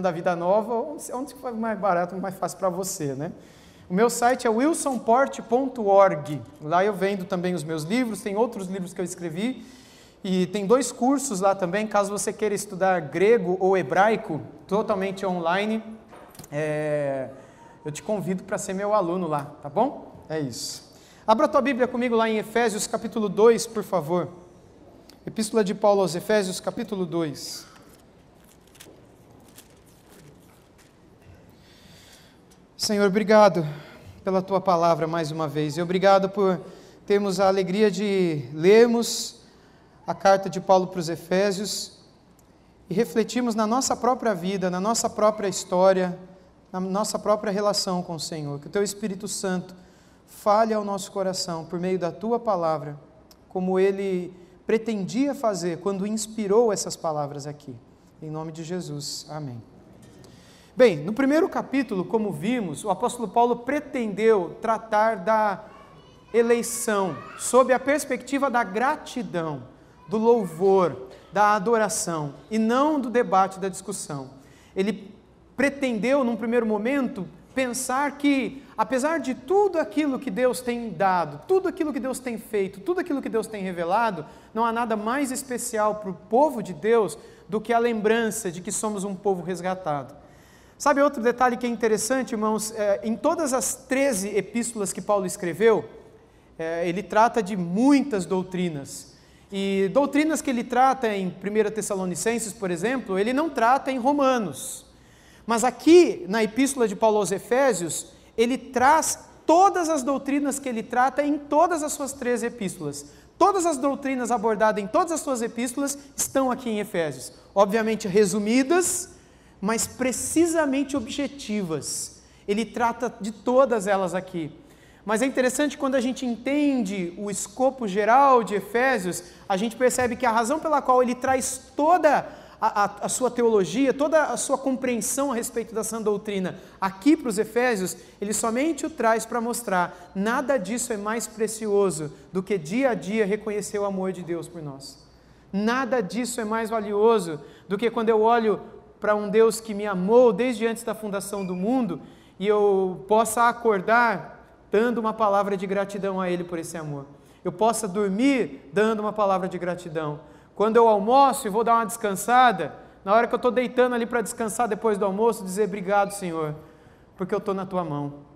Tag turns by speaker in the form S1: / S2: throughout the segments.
S1: da vida nova, onde, onde foi mais barato, mais fácil para você, né? O meu site é wilsonport.org. Lá eu vendo também os meus livros, tem outros livros que eu escrevi e tem dois cursos lá também, caso você queira estudar grego ou hebraico, totalmente online. É, eu te convido para ser meu aluno lá, tá bom? É isso. Abra tua Bíblia comigo lá em Efésios capítulo 2, por favor. Epístola de Paulo aos Efésios capítulo 2. Senhor, obrigado pela tua palavra mais uma vez e obrigado por termos a alegria de lermos a carta de Paulo para os Efésios e refletirmos na nossa própria vida, na nossa própria história, na nossa própria relação com o Senhor. Que o teu Espírito Santo fale ao nosso coração por meio da tua palavra, como ele pretendia fazer quando inspirou essas palavras aqui. Em nome de Jesus. Amém. Bem, no primeiro capítulo, como vimos, o apóstolo Paulo pretendeu tratar da eleição sob a perspectiva da gratidão, do louvor, da adoração e não do debate, da discussão. Ele pretendeu, num primeiro momento, pensar que, apesar de tudo aquilo que Deus tem dado, tudo aquilo que Deus tem feito, tudo aquilo que Deus tem revelado, não há nada mais especial para o povo de Deus do que a lembrança de que somos um povo resgatado. Sabe outro detalhe que é interessante, irmãos? É, em todas as 13 epístolas que Paulo escreveu, é, ele trata de muitas doutrinas. E doutrinas que ele trata em 1 Tessalonicenses, por exemplo, ele não trata em Romanos. Mas aqui, na epístola de Paulo aos Efésios, ele traz todas as doutrinas que ele trata em todas as suas 13 epístolas. Todas as doutrinas abordadas em todas as suas epístolas estão aqui em Efésios. Obviamente resumidas, mas precisamente objetivas. Ele trata de todas elas aqui. Mas é interessante quando a gente entende o escopo geral de Efésios, a gente percebe que a razão pela qual ele traz toda a, a, a sua teologia, toda a sua compreensão a respeito da sã doutrina aqui para os Efésios, ele somente o traz para mostrar: nada disso é mais precioso do que dia a dia reconhecer o amor de Deus por nós. Nada disso é mais valioso do que quando eu olho para um Deus que me amou desde antes da fundação do mundo e eu possa acordar dando uma palavra de gratidão a Ele por esse amor. Eu possa dormir dando uma palavra de gratidão. Quando eu almoço e vou dar uma descansada, na hora que eu estou deitando ali para descansar depois do almoço, dizer obrigado, Senhor, porque eu estou na tua mão.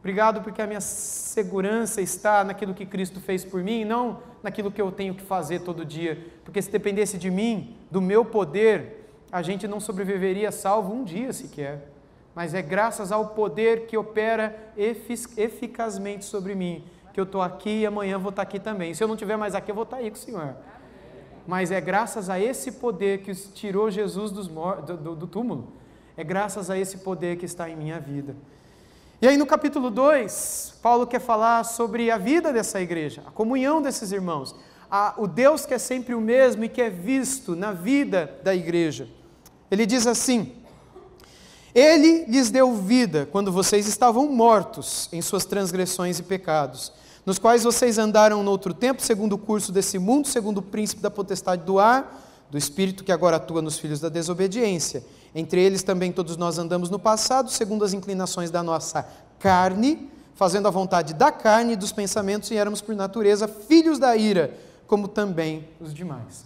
S1: Obrigado porque a minha segurança está naquilo que Cristo fez por mim, não naquilo que eu tenho que fazer todo dia. Porque se dependesse de mim, do meu poder, a gente não sobreviveria salvo um dia sequer. Mas é graças ao poder que opera eficazmente sobre mim que eu estou aqui e amanhã vou estar tá aqui também. Se eu não tiver mais aqui, eu vou estar tá aí com o Senhor. Mas é graças a esse poder que tirou Jesus do, do, do túmulo. É graças a esse poder que está em minha vida. E aí no capítulo 2, Paulo quer falar sobre a vida dessa igreja, a comunhão desses irmãos, a, o Deus que é sempre o mesmo e que é visto na vida da igreja. Ele diz assim: Ele lhes deu vida quando vocês estavam mortos em suas transgressões e pecados, nos quais vocês andaram no outro tempo, segundo o curso desse mundo, segundo o príncipe da potestade do ar, do espírito que agora atua nos filhos da desobediência. Entre eles também todos nós andamos no passado, segundo as inclinações da nossa carne, fazendo a vontade da carne e dos pensamentos, e éramos por natureza filhos da ira, como também os demais.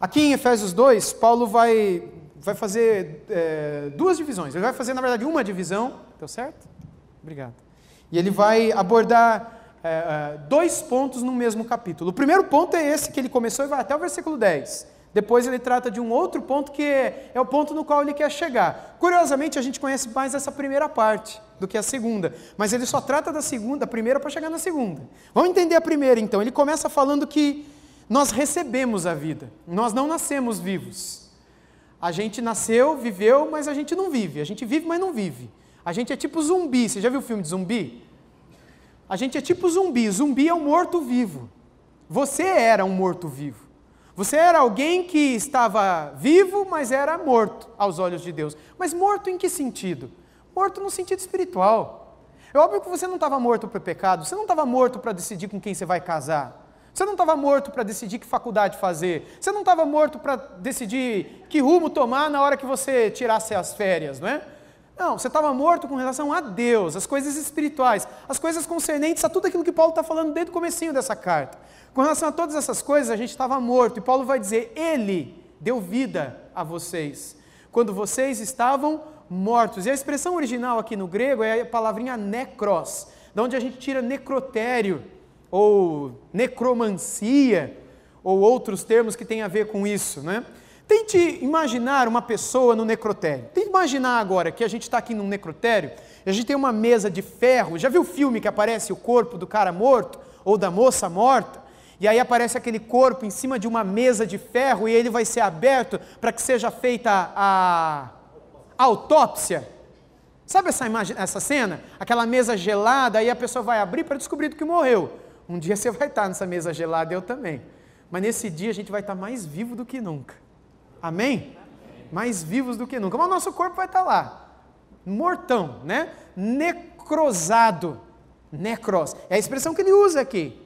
S1: Aqui em Efésios 2, Paulo vai vai fazer é, duas divisões. Ele vai fazer, na verdade, uma divisão. Deu certo? Obrigado. E ele vai abordar é, é dois pontos no mesmo capítulo. O primeiro ponto é esse que ele começou e vai até o versículo 10. Depois ele trata de um outro ponto que é, é, o ponto no qual ele quer chegar. Curiosamente, a gente conhece mais essa primeira parte do que a segunda, mas ele só trata da segunda, da primeira para chegar na segunda. Vamos entender a primeira então. Ele começa falando que nós recebemos a vida, nós não nascemos vivos. A gente nasceu, viveu, mas a gente não vive. A gente vive, mas não vive. A gente é tipo zumbi. Você já viu o filme de zumbi? A gente é tipo zumbi. Zumbi é um morto-vivo. Você era um morto-vivo. Você era alguém que estava vivo, mas era morto aos olhos de Deus. Mas morto em que sentido? Morto no sentido espiritual. É óbvio que você não estava morto para o pecado, você não estava morto para decidir com quem você vai casar. Você não estava morto para decidir que faculdade fazer. Você não estava morto para decidir que rumo tomar na hora que você tirasse as férias, não é? Não, você estava morto com relação a Deus, as coisas espirituais, as coisas concernentes a tudo aquilo que Paulo está falando desde o comecinho dessa carta. Com relação a todas essas coisas, a gente estava morto. E Paulo vai dizer, ele deu vida a vocês, quando vocês estavam mortos. E a expressão original aqui no grego é a palavrinha necros, da onde a gente tira necrotério, ou necromancia, ou outros termos que têm a ver com isso, né? Tente imaginar uma pessoa no necrotério. Tente imaginar agora que a gente está aqui num necrotério e a gente tem uma mesa de ferro. Já viu o filme que aparece o corpo do cara morto ou da moça morta? E aí aparece aquele corpo em cima de uma mesa de ferro e ele vai ser aberto para que seja feita a, a autópsia. Sabe essa, imagem, essa cena? Aquela mesa gelada e a pessoa vai abrir para descobrir do que morreu. Um dia você vai estar nessa mesa gelada, eu também. Mas nesse dia a gente vai estar mais vivo do que nunca. Amém? Amém. Mais vivos do que nunca. Mas o nosso corpo vai estar lá. Mortão, né? Necrosado. Necros. É a expressão que ele usa aqui.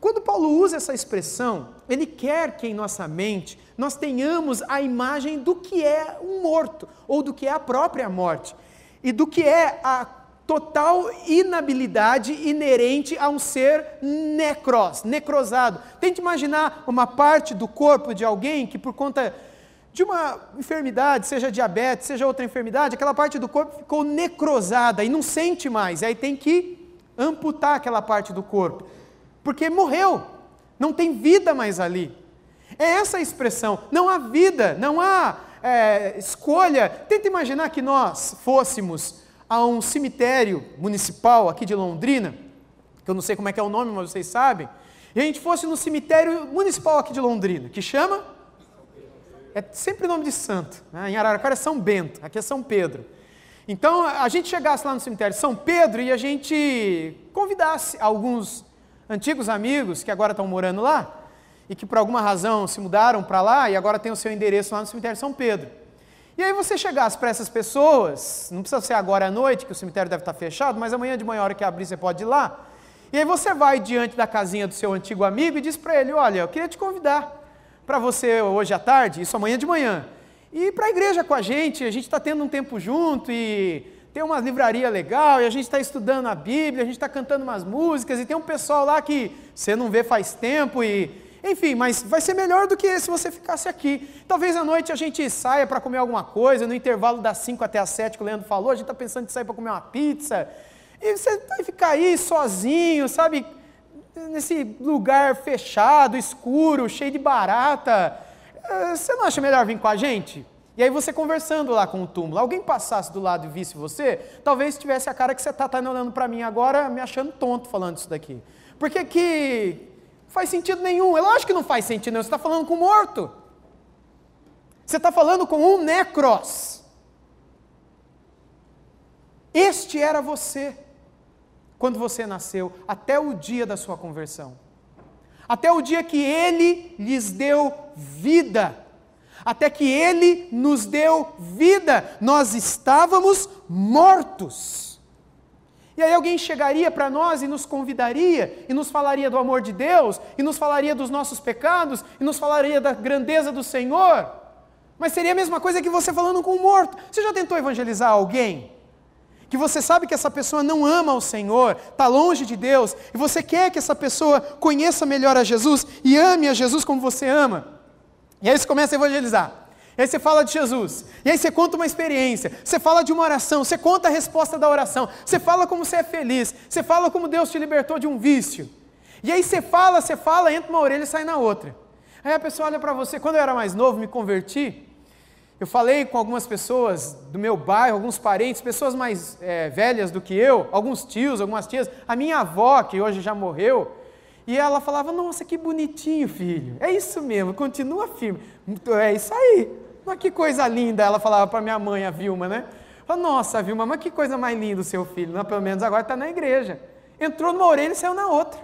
S1: Quando Paulo usa essa expressão, ele quer que em nossa mente nós tenhamos a imagem do que é um morto, ou do que é a própria morte, e do que é a total inabilidade inerente a um ser necros, necrosado. Tente imaginar uma parte do corpo de alguém que por conta de uma enfermidade, seja diabetes, seja outra enfermidade, aquela parte do corpo ficou necrosada e não sente mais. E aí tem que amputar aquela parte do corpo, porque morreu, não tem vida mais ali. É essa a expressão. Não há vida, não há é, escolha. Tenta imaginar que nós fôssemos a um cemitério municipal aqui de Londrina, que eu não sei como é que é o nome, mas vocês sabem, e a gente fosse no cemitério municipal aqui de Londrina, que chama? É sempre nome de santo. Né? Em Araraquara é São Bento, aqui é São Pedro. Então, a gente chegasse lá no cemitério São Pedro e a gente convidasse alguns antigos amigos que agora estão morando lá e que por alguma razão se mudaram para lá e agora tem o seu endereço lá no cemitério São Pedro. E aí você chegasse para essas pessoas, não precisa ser agora à noite, que o cemitério deve estar tá fechado, mas amanhã de manhã, hora que abrir, você pode ir lá. E aí você vai diante da casinha do seu antigo amigo e diz para ele, olha, eu queria te convidar para você hoje à tarde, isso amanhã de manhã, e ir para a igreja com a gente, a gente está tendo um tempo junto e tem uma livraria legal e a gente está estudando a Bíblia, a gente está cantando umas músicas e tem um pessoal lá que você não vê faz tempo e enfim, mas vai ser melhor do que se você ficasse aqui. Talvez à noite a gente saia para comer alguma coisa, no intervalo das 5 até as 7 que o Leandro falou, a gente está pensando em sair para comer uma pizza. E você vai ficar aí sozinho, sabe? Nesse lugar fechado, escuro, cheio de barata. Ah, você não acha melhor vir com a gente? E aí você conversando lá com o túmulo, alguém passasse do lado e visse você, talvez tivesse a cara que você está tá olhando para mim agora, me achando tonto falando isso daqui. Por que, que faz sentido nenhum. É lógico que não faz sentido nenhum. Você está falando com um morto. Você está falando com um necros. Este era você quando você nasceu, até o dia da sua conversão. Até o dia que Ele lhes deu vida. Até que Ele nos deu vida. Nós estávamos mortos. E aí alguém chegaria para nós e nos convidaria, e nos falaria do amor de Deus, e nos falaria dos nossos pecados, e nos falaria da grandeza do Senhor. Mas seria a mesma coisa que você falando com um morto. Você já tentou evangelizar alguém? Que você sabe que essa pessoa não ama o Senhor, está longe de Deus, e você quer que essa pessoa conheça melhor a Jesus e ame a Jesus como você ama. E aí você começa a evangelizar. E aí você fala de Jesus. E aí você conta uma experiência. Você fala de uma oração. Você conta a resposta da oração. Você fala como você é feliz. Você fala como Deus te libertou de um vício. E aí você fala, você fala, entra uma orelha e sai na outra. Aí a pessoa olha para você. Quando eu era mais novo, me converti. Eu falei com algumas pessoas do meu bairro, alguns parentes, pessoas mais é, velhas do que eu, alguns tios, algumas tias. A minha avó, que hoje já morreu, e ela falava: Nossa, que bonitinho, filho. É isso mesmo, continua firme. É isso aí. Mas que coisa linda, ela falava para minha mãe, a Vilma, né? Falava, Nossa, Vilma, mas que coisa mais linda o seu filho. Não, né? pelo menos agora está na igreja. Entrou numa orelha e saiu na outra.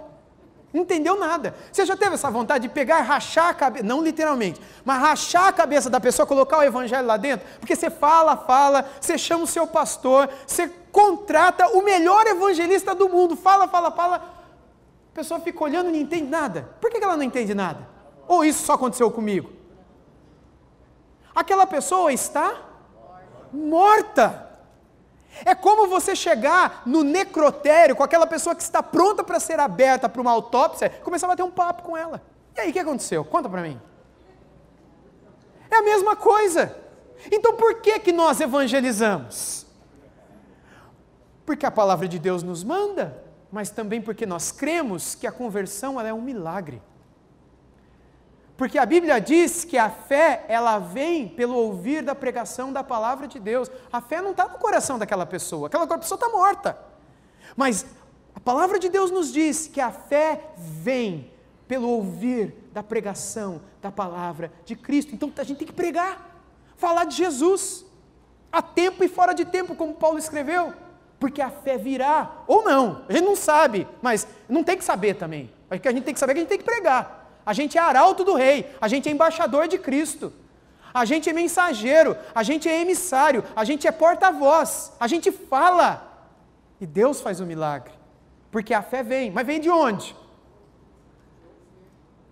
S1: Não entendeu nada. Você já teve essa vontade de pegar e rachar a cabeça, não literalmente, mas rachar a cabeça da pessoa, colocar o evangelho lá dentro? Porque você fala, fala, você chama o seu pastor, você contrata o melhor evangelista do mundo, fala, fala, fala. A pessoa fica olhando e não entende nada. Por que ela não entende nada? Ou isso só aconteceu comigo? aquela pessoa está morta. É como você chegar no necrotério com aquela pessoa que está pronta para ser aberta para uma autópsia, começar a bater um papo com ela. E aí, o que aconteceu? Conta para mim. É a mesma coisa. Então por que que nós evangelizamos? Porque a palavra de Deus nos manda, mas também porque nós cremos que a conversão é um milagre. Porque a Bíblia diz que a fé, ela vem pelo ouvir da pregação da palavra de Deus. A fé não está no coração daquela pessoa, aquela pessoa está morta. Mas a palavra de Deus nos diz que a fé vem pelo ouvir da pregação da palavra de Cristo. Então a gente tem que pregar, falar de Jesus, a tempo e fora de tempo, como Paulo escreveu, porque a fé virá, ou não, a gente não sabe, mas não tem que saber também. O que a gente tem que saber é que a gente tem que pregar. A gente é arauto do rei, a gente é embaixador de Cristo. A gente é mensageiro, a gente é emissário, a gente é porta-voz, a gente fala. E Deus faz o um milagre. Porque a fé vem, mas vem de onde?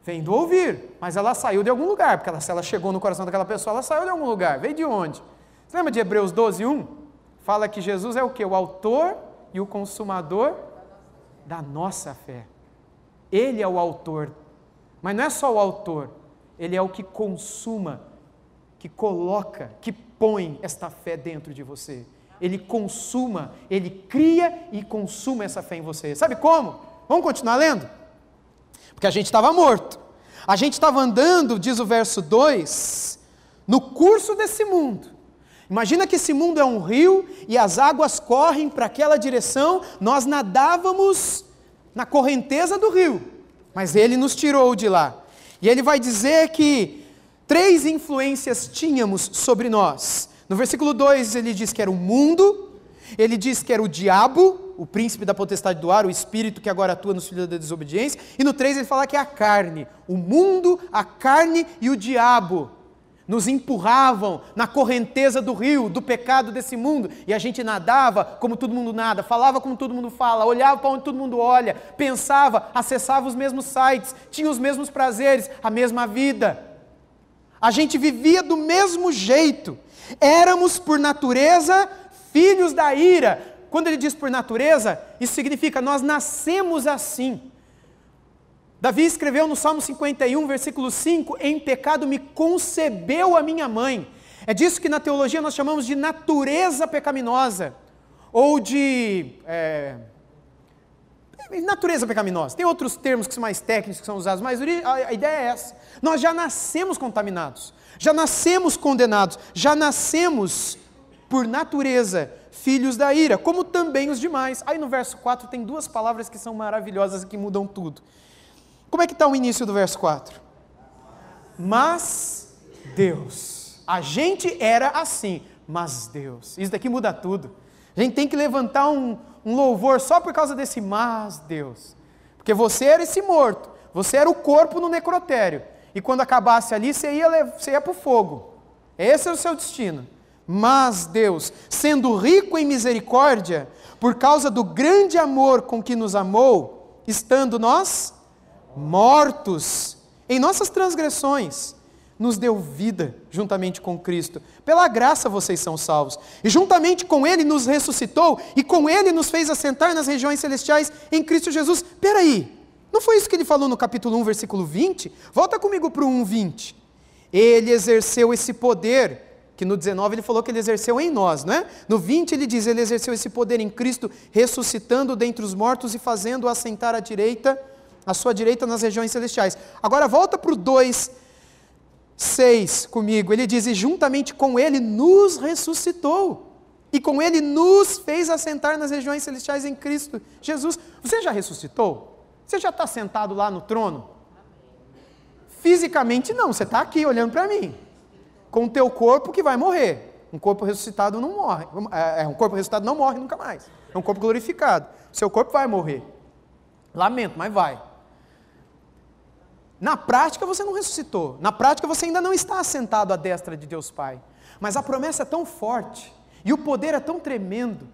S1: Vem do ouvir, mas ela saiu de algum lugar, porque ela, se ela chegou no coração daquela pessoa, ela saiu de algum lugar. Vem de onde? Você lembra de Hebreus 12, 1? Fala que Jesus é o que? O autor e o consumador da nossa fé. Ele é o autor mas não é só o autor, ele é o que consuma, que coloca, que põe esta fé dentro de você. Ele consuma, ele cria e consuma essa fé em você. Sabe como? Vamos continuar lendo? Porque a gente estava morto. A gente estava andando, diz o verso 2, no curso desse mundo. Imagina que esse mundo é um rio e as águas correm para aquela direção, nós nadávamos na correnteza do rio mas ele nos tirou de lá. E ele vai dizer que três influências tínhamos sobre nós. No versículo 2 ele diz que era o mundo, ele diz que era o diabo, o príncipe da potestade do ar, o espírito que agora atua nos filhos da desobediência, e no 3 ele fala que é a carne, o mundo, a carne e o diabo nos empurravam na correnteza do rio, do pecado desse mundo, e a gente nadava como todo mundo nada, falava como todo mundo fala, olhava para onde todo mundo olha, pensava, acessava os mesmos sites, tinha os mesmos prazeres, a mesma vida. A gente vivia do mesmo jeito. Éramos por natureza filhos da ira. Quando ele diz por natureza, isso significa nós nascemos assim. Davi escreveu no Salmo 51, versículo 5: Em pecado me concebeu a minha mãe. É disso que na teologia nós chamamos de natureza pecaminosa, ou de. É, natureza pecaminosa. Tem outros termos que são mais técnicos que são usados, mas a ideia é essa. Nós já nascemos contaminados, já nascemos condenados, já nascemos, por natureza, filhos da ira, como também os demais. Aí no verso 4 tem duas palavras que são maravilhosas e que mudam tudo. Como é que está o início do verso 4? Mas Deus. A gente era assim, mas Deus. Isso daqui muda tudo. A gente tem que levantar um, um louvor só por causa desse mas Deus. Porque você era esse morto, você era o corpo no necrotério. E quando acabasse ali, você ia, ia para o fogo. Esse era é o seu destino. Mas Deus, sendo rico em misericórdia, por causa do grande amor com que nos amou, estando nós mortos em nossas transgressões, nos deu vida juntamente com Cristo. Pela graça vocês são salvos. E juntamente com Ele nos ressuscitou e com Ele nos fez assentar nas regiões celestiais em Cristo Jesus. Peraí, não foi isso que ele falou no capítulo 1, versículo 20? Volta comigo para o 1, 20. Ele exerceu esse poder, que no 19 ele falou que ele exerceu em nós, não é? No 20 ele diz, ele exerceu esse poder em Cristo, ressuscitando dentre os mortos e fazendo-o assentar à direita à sua direita nas regiões celestiais. Agora volta para o 2, 6 comigo. Ele diz: E juntamente com ele nos ressuscitou. E com ele nos fez assentar nas regiões celestiais em Cristo Jesus. Você já ressuscitou? Você já está sentado lá no trono? Fisicamente não, você está aqui olhando para mim. Com o teu corpo que vai morrer. Um corpo ressuscitado não morre. É, é, um corpo ressuscitado não morre nunca mais. É um corpo glorificado. Seu corpo vai morrer. Lamento, mas vai. Na prática você não ressuscitou, na prática você ainda não está assentado à destra de Deus Pai. Mas a promessa é tão forte, e o poder é tão tremendo,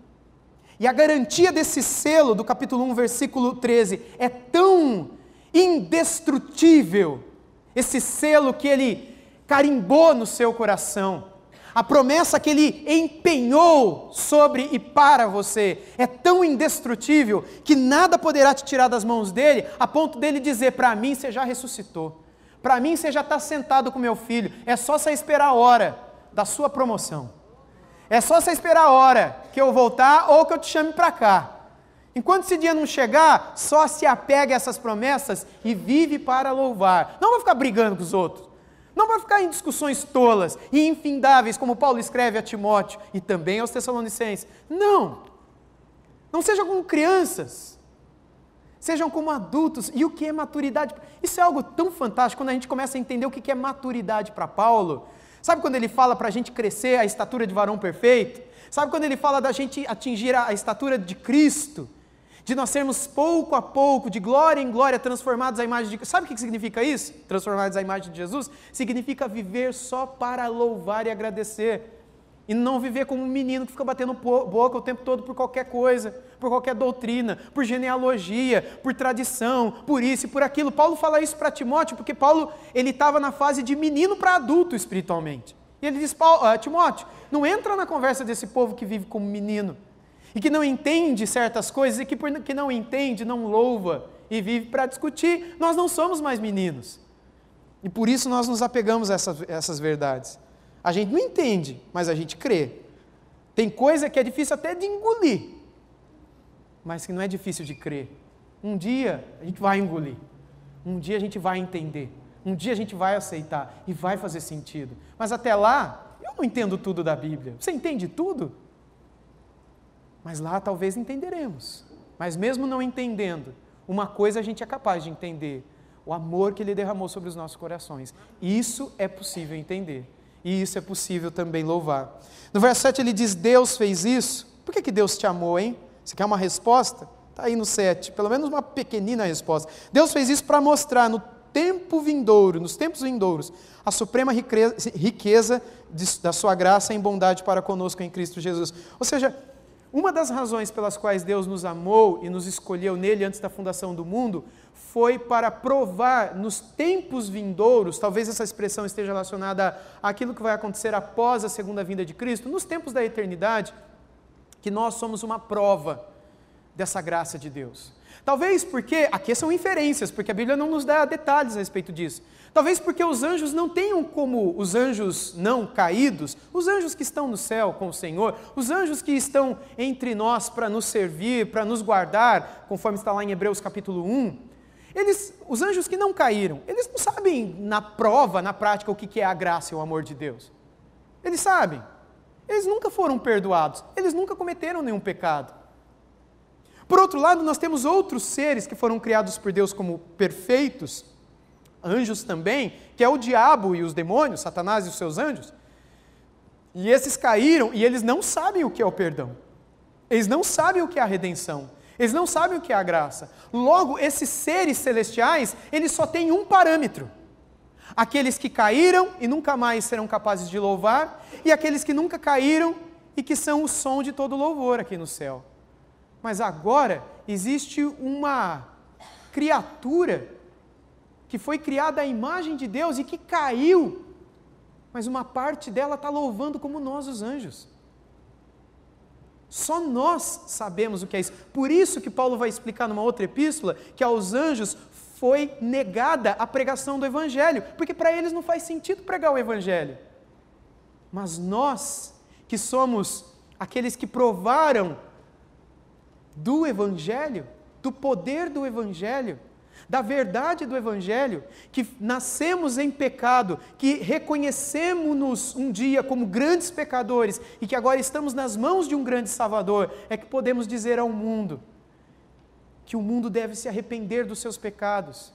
S1: e a garantia desse selo do capítulo 1, versículo 13, é tão indestrutível, esse selo que ele carimbou no seu coração, a promessa que ele empenhou sobre e para você é tão indestrutível que nada poderá te tirar das mãos dele, a ponto dele dizer: Para mim você já ressuscitou, para mim você já está sentado com meu filho, é só você esperar a hora da sua promoção, é só você esperar a hora que eu voltar ou que eu te chame para cá. Enquanto esse dia não chegar, só se apega a essas promessas e vive para louvar. Não vou ficar brigando com os outros. Não para ficar em discussões tolas e infindáveis, como Paulo escreve a Timóteo e também aos Tessalonicenses. Não! Não sejam como crianças, sejam como adultos. E o que é maturidade? Isso é algo tão fantástico quando a gente começa a entender o que é maturidade para Paulo. Sabe quando ele fala para a gente crescer a estatura de varão perfeito? Sabe quando ele fala da gente atingir a estatura de Cristo? de nós sermos pouco a pouco, de glória em glória, transformados à imagem de. Sabe o que significa isso? Transformados à imagem de Jesus? Significa viver só para louvar e agradecer. E não viver como um menino que fica batendo boca o tempo todo por qualquer coisa, por qualquer doutrina, por genealogia, por tradição, por isso e por aquilo. Paulo fala isso para Timóteo, porque Paulo ele estava na fase de menino para adulto espiritualmente. E ele diz: ah, Timóteo, não entra na conversa desse povo que vive como menino e que não entende certas coisas e que, que não entende, não louva e vive para discutir. Nós não somos mais meninos. E por isso nós nos apegamos a essas, a essas verdades. A gente não entende, mas a gente crê. Tem coisa que é difícil até de engolir, mas que não é difícil de crer. Um dia a gente vai engolir, um dia a gente vai entender, um dia a gente vai aceitar e vai fazer sentido. Mas até lá, eu não entendo tudo da Bíblia. Você entende tudo? Mas lá talvez entenderemos. Mas mesmo não entendendo, uma coisa a gente é capaz de entender: o amor que ele derramou sobre os nossos corações. Isso é possível entender. E isso é possível também louvar. No verso 7 ele diz: Deus fez isso. Por que, que Deus te amou, hein? Você quer uma resposta? Está aí no 7, pelo menos uma pequenina resposta. Deus fez isso para mostrar no tempo vindouro, nos tempos vindouros, a suprema riqueza de, da sua graça em bondade para conosco em Cristo Jesus. Ou seja, uma das razões pelas quais Deus nos amou e nos escolheu nele antes da fundação do mundo foi para provar nos tempos vindouros, talvez essa expressão esteja relacionada àquilo que vai acontecer após a segunda vinda de Cristo, nos tempos da eternidade, que nós somos uma prova dessa graça de Deus. Talvez porque, aqui são inferências, porque a Bíblia não nos dá detalhes a respeito disso, Talvez porque os anjos não tenham como os anjos não caídos, os anjos que estão no céu com o Senhor, os anjos que estão entre nós para nos servir, para nos guardar, conforme está lá em Hebreus capítulo 1. Eles, os anjos que não caíram, eles não sabem na prova, na prática, o que é a graça e o amor de Deus. Eles sabem. Eles nunca foram perdoados, eles nunca cometeram nenhum pecado. Por outro lado, nós temos outros seres que foram criados por Deus como perfeitos, anjos também, que é o diabo e os demônios, Satanás e os seus anjos. E esses caíram e eles não sabem o que é o perdão. Eles não sabem o que é a redenção. Eles não sabem o que é a graça. Logo, esses seres celestiais, eles só têm um parâmetro: aqueles que caíram e nunca mais serão capazes de louvar, e aqueles que nunca caíram e que são o som de todo louvor aqui no céu. Mas agora existe uma criatura que foi criada à imagem de Deus e que caiu, mas uma parte dela está louvando como nós, os anjos. Só nós sabemos o que é isso. Por isso que Paulo vai explicar numa outra epístola que aos anjos foi negada a pregação do Evangelho, porque para eles não faz sentido pregar o Evangelho. Mas nós, que somos aqueles que provaram do Evangelho, do poder do Evangelho, da verdade do Evangelho, que nascemos em pecado, que reconhecemos-nos um dia como grandes pecadores e que agora estamos nas mãos de um grande Salvador, é que podemos dizer ao mundo que o mundo deve se arrepender dos seus pecados,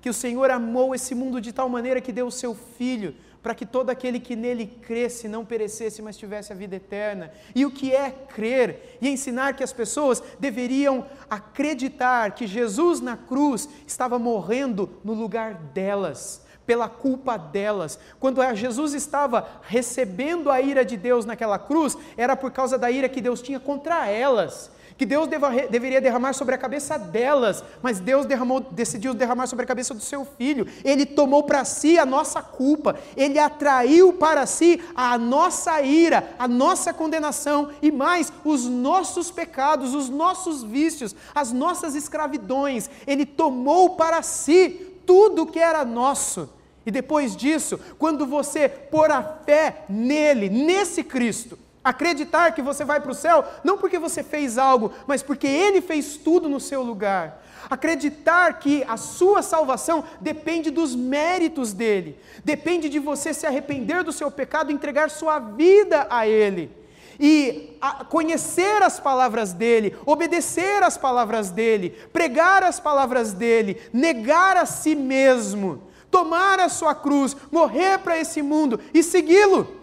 S1: que o Senhor amou esse mundo de tal maneira que deu o seu Filho para que todo aquele que nele cresce não perecesse, mas tivesse a vida eterna. E o que é crer? E ensinar que as pessoas deveriam acreditar que Jesus na cruz estava morrendo no lugar delas, pela culpa delas. Quando Jesus estava recebendo a ira de Deus naquela cruz, era por causa da ira que Deus tinha contra elas que Deus deva, deveria derramar sobre a cabeça delas, mas Deus derramou, decidiu derramar sobre a cabeça do seu filho. Ele tomou para si a nossa culpa, ele atraiu para si a nossa ira, a nossa condenação e mais os nossos pecados, os nossos vícios, as nossas escravidões. Ele tomou para si tudo que era nosso. E depois disso, quando você pôr a fé nele, nesse Cristo, Acreditar que você vai para o céu não porque você fez algo, mas porque Ele fez tudo no seu lugar. Acreditar que a sua salvação depende dos méritos dele, depende de você se arrepender do seu pecado e entregar sua vida a Ele. E a, conhecer as palavras dele, obedecer as palavras dele, pregar as palavras dele, negar a si mesmo, tomar a sua cruz, morrer para esse mundo e segui-lo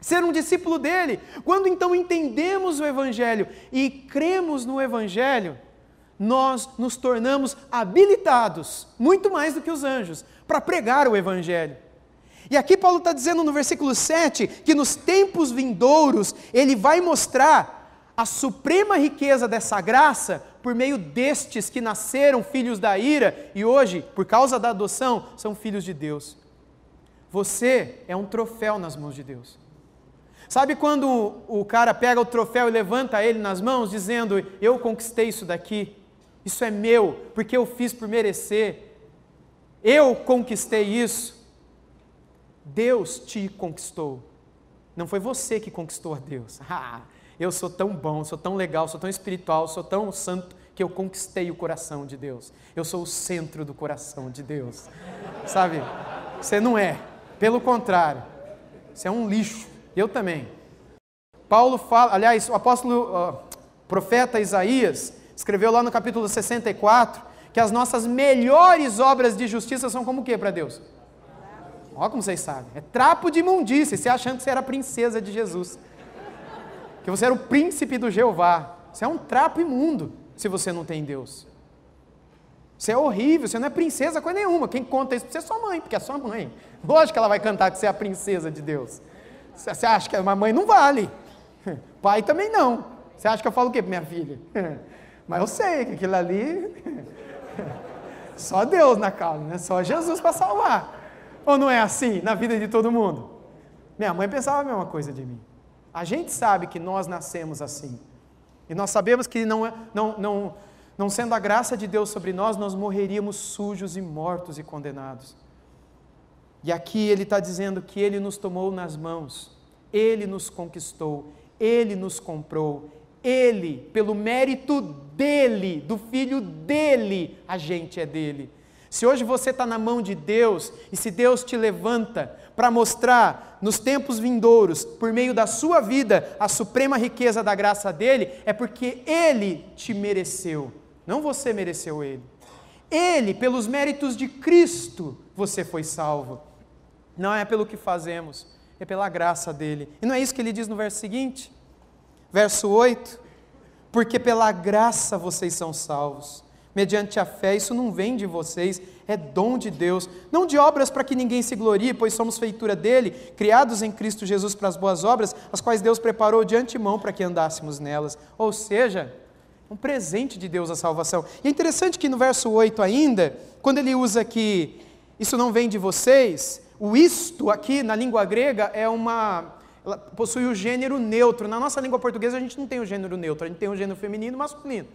S1: ser um discípulo dele. Quando então entendemos o Evangelho e cremos no Evangelho, nós nos tornamos habilitados, muito mais do que os anjos, para pregar o Evangelho. E aqui Paulo está dizendo no versículo 7 que nos tempos vindouros ele vai mostrar a suprema riqueza dessa graça por meio destes que nasceram filhos da ira e hoje, por causa da adoção, são filhos de Deus. Você é um troféu nas mãos de Deus. Sabe quando o cara pega o troféu e levanta ele nas mãos, dizendo: Eu conquistei isso daqui, isso é meu, porque eu fiz por merecer, eu conquistei isso. Deus te conquistou, não foi você que conquistou a Deus. Ah, eu sou tão bom, sou tão legal, sou tão espiritual, sou tão santo que eu conquistei o coração de Deus. Eu sou o centro do coração de Deus. Sabe? Você não é. Pelo contrário, você é um lixo. Eu também. Paulo fala, aliás, o apóstolo uh, profeta Isaías escreveu lá no capítulo 64 que as nossas melhores obras de justiça são como o que para Deus? Olha como vocês sabem. É trapo de imundícia, você achando que você era princesa de Jesus. Que você era o príncipe do Jeová. Você é um trapo imundo se você não tem Deus. Você é horrível, você não é princesa coisa nenhuma. Quem conta isso você é sua mãe, porque é sua mãe. Lógico que ela vai cantar que você é a princesa de Deus. Você acha que a mãe não vale? Pai também não. Você acha que eu falo o quê para minha filha? Mas eu sei que aquilo ali. Só Deus na causa, né? Só Jesus para salvar. Ou não é assim na vida de todo mundo? Minha mãe pensava a mesma coisa de mim. A gente sabe que nós nascemos assim. E nós sabemos que não, é, não, não, não sendo a graça de Deus sobre nós, nós morreríamos sujos e mortos e condenados. E aqui ele está dizendo que ele nos tomou nas mãos, ele nos conquistou, ele nos comprou, ele, pelo mérito dele, do filho dele, a gente é dele. Se hoje você está na mão de Deus e se Deus te levanta para mostrar nos tempos vindouros, por meio da sua vida, a suprema riqueza da graça dele, é porque ele te mereceu, não você mereceu ele. Ele, pelos méritos de Cristo, você foi salvo. Não é pelo que fazemos, é pela graça dele. E não é isso que ele diz no verso seguinte? Verso 8: Porque pela graça vocês são salvos, mediante a fé, isso não vem de vocês, é dom de Deus, não de obras para que ninguém se glorie, pois somos feitura dele, criados em Cristo Jesus para as boas obras, as quais Deus preparou de antemão para que andássemos nelas. Ou seja, um presente de Deus a salvação. E é interessante que no verso 8 ainda, quando ele usa que isso não vem de vocês, o isto aqui na língua grega é uma ela possui o gênero neutro. Na nossa língua portuguesa a gente não tem o gênero neutro, a gente tem o gênero feminino e masculino.